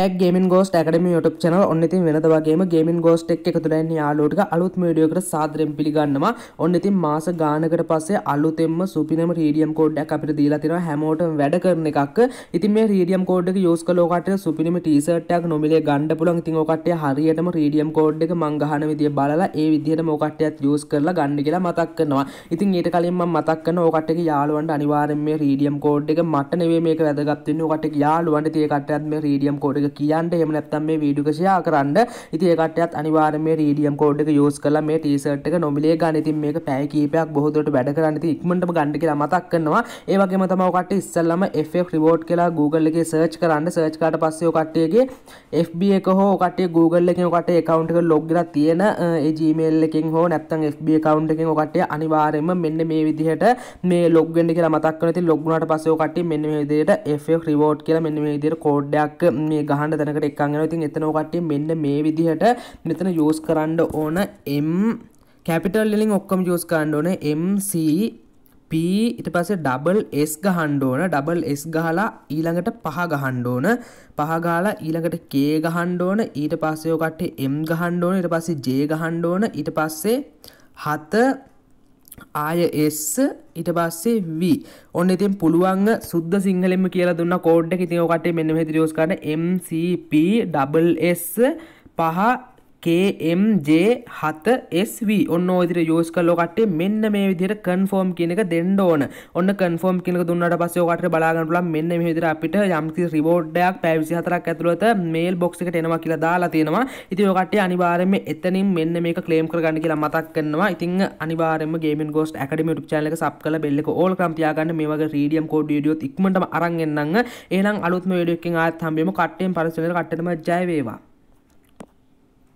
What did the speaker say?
ටැක් gaming ghost ඇකඩම ට චන ඔන්නති වෙනදවාගේම gaming ghost එක් එකතුරැන් යාලෝටක අලුත් මඩියෝකට සාදරෙන් පිළිගන්නවා ඔන්නති මාස ගානකට පස්සේ අලුතෙම සුපිනම රීඩියම් කෝඩ්ඩක් අපිට දීලා තින හැමෝට වැඩ කරන එකක් ඉතින් මේ රීඩියම් කෝඩ්ඩක යෝස් කලෝකට සුපිනම ටීසට්ටක් නොමිලේ ගණ්ඩ පුලන් ඉතින් ඔකටේ හරියටම රීඩියම් කෝඩ් එක මංගහන විදිය බලලා ඒ විදිහට මොකටයත් යෝස් කරලා ගන්න කියලා මතක් කරනවා ඉතින් ඊට කලින් මම මතක් කරන ඔකටේ යාළුවන්ට අනිවාර්යෙන් මේ රීඩියම් කෝඩ් එක මට නෙවෙයි මේක වැදගත් වෙන්නේ ඔකටේ යාළුවන්ට තේ කට්ටයත් මේ රීඩියම් කෝඩ් එක කියන්න එම නැත්තම් මේ වීඩියෝ ෂෙයා කරන්න. ඉතින් ඒ කට්ටියත් අනිවාර්යයෙන් මේ රීඩියම් කෝඩ් එක යූස් කරලා මේ ටී-ෂර්ට් එක නොමිලේ ගන්න. ඉතින් මේක පැය කීපයක් බොහෝ දුරට වැඩ කරන්න. ඉතින් ඉක්මනටම ගන්න කියලා මතක් කරනවා. ඒ වගේම තමයි ඔය කට්ටිය ඉස්සෙල්ලම FF reward කියලා Google එකේ search කරන්න. search කරාට පස්සේ ඔය කට්ටියගේ FB එක හෝ ඔය කට්ටිය Google එකෙන් ඔය කට්ටිය account එක log වෙලා තියෙන ඒ Gmail එකෙන් හෝ නැත්තම් FB account එකෙන් ඔය කට්ටිය අනිවාර්යයෙන්ම මෙන්න මේ විදිහට මේ log වෙන්න කියලා මතක් කරනවා. ඉතින් log වුණාට පස්සේ ඔය කට්ටිය මෙන්න මේ විදිහට FF reward කියලා මෙන්න මේ විදිහට කෝඩ් එකක් මේ ගහන්න තැනකට එකක්ගෙන ඉතින් එතනෝකට්ටිය මෙන්න මේ විදිහට මෙතන යෝස් කරන්න ඕන එම් කැපිටල් ලින් ඔක්කොම යෝස් කරන්න ඕන MC P ඉට පස්සේ ඩබල් S ගහන්න ඕන ඩබල් S ගහලා ඊළඟට පහ ගහන්න ඕන පහ ගහලා ඊළඟට K ගහන්න ඕන ඊට පස්සේ ඔය කට්ටේ M ගහන්න ඕන ඊට පස්සේ J ගහන්න ඕන ඊට පස්සේ 7 ආය එස් ඊට පස්සේ V ඔන්න ඉතින් පුළුවන් සුද්ධ සිංහලෙන්ම කියලා දුන්න කෝඩ් එක ඉතින් ඔකට මෙන්න මෙහෙදි යූස් කරන්න MCP double S පහ KMJ 7SV ඔන්න ඔය විදිහට යූස් කරලා ඔකට්ටේ මෙන්න මේ විදිහට කන්ෆර්ම් කියන එක දෙන්න ඕන. ඔන්න කන්ෆර්ම් කියන එක දුන්නාට පස්සේ ඔකට බලා ගන්න පුළුවන් මෙන්න මේ විදිහට අපිට යම්කිසි රිවෝඩ් එකක් පැය 24ක් ඇතුළත මේල් බොක්ස් එකට එනවා කියලා දාලා තියෙනවා. ඉතින් ඔකට්ටේ අනිවාර්යයෙන්ම එතනින් මෙන්න මේක ක්ලේම් කරගන්න කියලා මතක් කරනවා. ඉතින් අනිවාර්යයෙන්ම Gaming Ghost Academy YouTube channel එක සබ් කරලා බෙල් එක ඕල් කරන් තියාගන්න මේ වගේ රීඩියම් කෝඩ් වීඩියෝත් ඉක්මනටම අරන් එන්නං. එහෙනම් අලුත්ම වීඩියෝ එකකින් ආයෙත් හම්බෙමු. කට්ටියෙන් පරිස්සමෙන් කට්ටියටම ජය වේවා.